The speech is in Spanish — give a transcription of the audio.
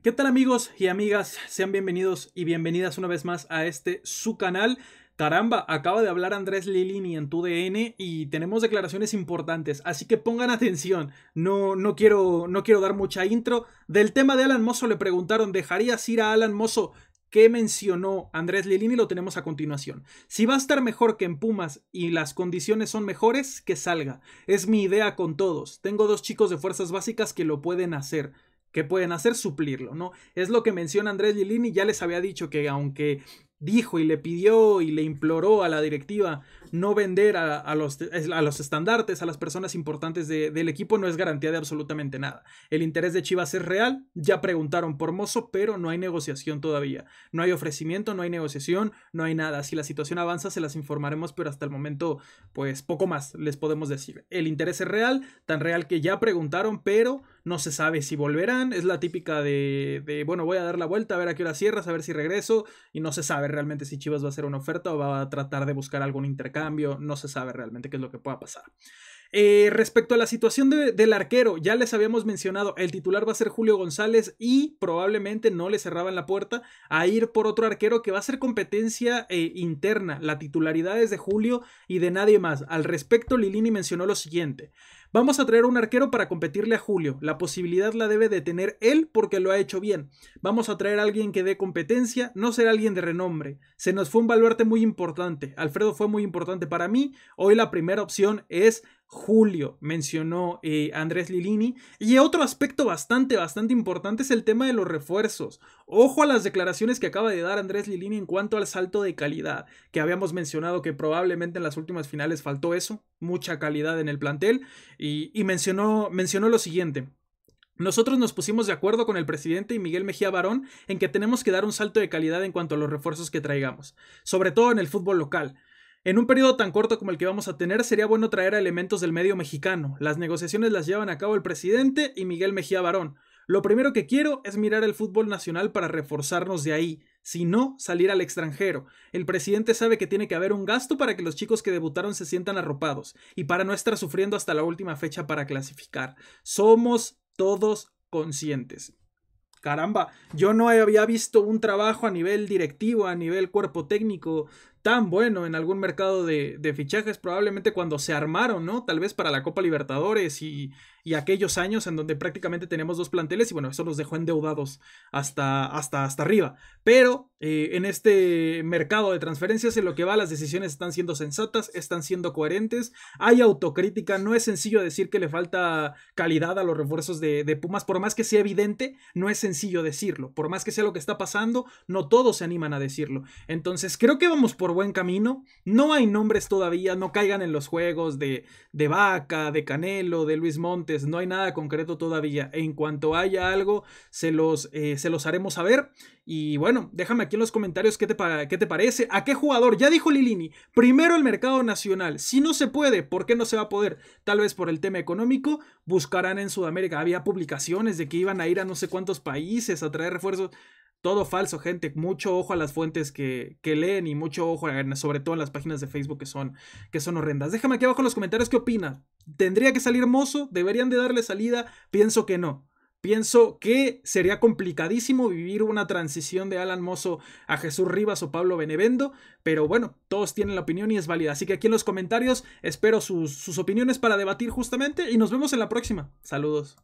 ¿Qué tal amigos y amigas? Sean bienvenidos y bienvenidas una vez más a este su canal. Caramba, acaba de hablar Andrés Lilini en tu DN y tenemos declaraciones importantes, así que pongan atención. No, no, quiero, no quiero dar mucha intro. Del tema de Alan Mozo le preguntaron, ¿dejarías ir a Alan Mozo? ¿Qué mencionó Andrés Lilini lo tenemos a continuación. Si va a estar mejor que en Pumas y las condiciones son mejores, que salga. Es mi idea con todos. Tengo dos chicos de fuerzas básicas que lo pueden hacer que pueden hacer? Suplirlo, ¿no? Es lo que menciona Andrés Lilini, ya les había dicho que aunque dijo y le pidió y le imploró a la directiva no vender a, los, a los, estandartes, a las personas importantes de, del equipo, no es garantía de absolutamente nada. El interés de Chivas es real, ya preguntaron por Mozo, pero no hay negociación todavía. No hay ofrecimiento, no hay negociación, no hay nada. Si la situación avanza, se las informaremos, pero hasta el momento, pues poco más les podemos decir. El interés es real, tan real que ya preguntaron, pero no se sabe si volverán, es la típica de, bueno, voy a dar la vuelta, a ver a qué hora cierras, a ver si regreso, y no se sabe realmente si Chivas va a hacer una oferta o va a tratar de buscar algún intercambio, no se sabe realmente qué es lo que pueda pasar. Eh, respecto a la situación del arquero, ya les habíamos mencionado, el titular va a ser Julio González y probablemente no le cerraban la puerta a ir por otro arquero que va a ser competencia eh, interna. La titularidad es de Julio y de nadie más. Al respecto, Lilini mencionó lo siguiente. Vamos a traer un arquero para competirle a Julio. La posibilidad la debe de tener él porque lo ha hecho bien. Vamos a traer a alguien que dé competencia, no será alguien de renombre. Se nos fue un baluarte muy importante. Alfredo fue muy importante para mí. Hoy la primera opción es Julio mencionó eh, Andrés Lilini. Y otro aspecto bastante, bastante importante es el tema de los refuerzos. Ojo a las declaraciones que acaba de dar Andrés Lilini en cuanto al salto de calidad, que habíamos mencionado que probablemente en las últimas finales faltó eso, mucha calidad en el plantel. Y, y mencionó, mencionó lo siguiente. Nosotros nos pusimos de acuerdo con el presidente y Miguel Mejía Barón en que tenemos que dar un salto de calidad en cuanto a los refuerzos que traigamos, sobre todo en el fútbol local. En un periodo tan corto como el que vamos a tener, sería bueno traer a elementos del medio mexicano. Las negociaciones las llevan a cabo el presidente y Miguel Mejía Barón. Lo primero que quiero es mirar el fútbol nacional para reforzarnos de ahí, si no, salir al extranjero. El presidente sabe que tiene que haber un gasto para que los chicos que debutaron se sientan arropados y para no estar sufriendo hasta la última fecha para clasificar. Somos todos conscientes. Caramba, yo no había visto un trabajo a nivel directivo, a nivel cuerpo técnico, tan bueno en algún mercado de, fichajes, probablemente cuando se armaron, ¿no? Tal vez para la Copa Libertadores y, aquellos años en donde prácticamente tenemos dos planteles y bueno, eso nos dejó endeudados hasta, hasta, hasta arriba. Pero eh, en este mercado de transferencias, en lo que va, las decisiones están siendo sensatas, están siendo coherentes, hay autocrítica, no es sencillo decir que le falta calidad a los refuerzos de Pumas, por más que sea evidente, no es sencillo decirlo, por más que sea lo que está pasando, no todos se animan a decirlo. Entonces creo que vamos por buen camino. No hay nombres todavía, no caigan en los juegos de, de Vaca, de Canelo, de Luis Montes, no hay nada concreto todavía. En cuanto haya algo, se los, eh, se los haremos saber. Y bueno, déjame aquí en los comentarios qué te, qué te parece, a qué jugador, ya dijo Lilini, primero el mercado nacional, si no se puede, ¿por qué no se va a poder? Tal vez por el tema económico, buscarán en Sudamérica, había publicaciones de que iban a ir a no sé cuántos países a traer refuerzos. Todo falso, gente. Mucho ojo a las fuentes que, que leen y mucho ojo, sobre todo en las páginas de Facebook que son, que son horrendas. Déjame aquí abajo en los comentarios qué opinas. ¿Tendría que salir mozo? ¿Deberían de darle salida? Pienso que no. Pienso que sería complicadísimo vivir una transición de Alan Mozo a Jesús Rivas o Pablo Benevendo, pero bueno, todos tienen la opinión y es válida. Así que aquí en los comentarios espero sus, sus opiniones para debatir justamente y nos vemos en la próxima. Saludos.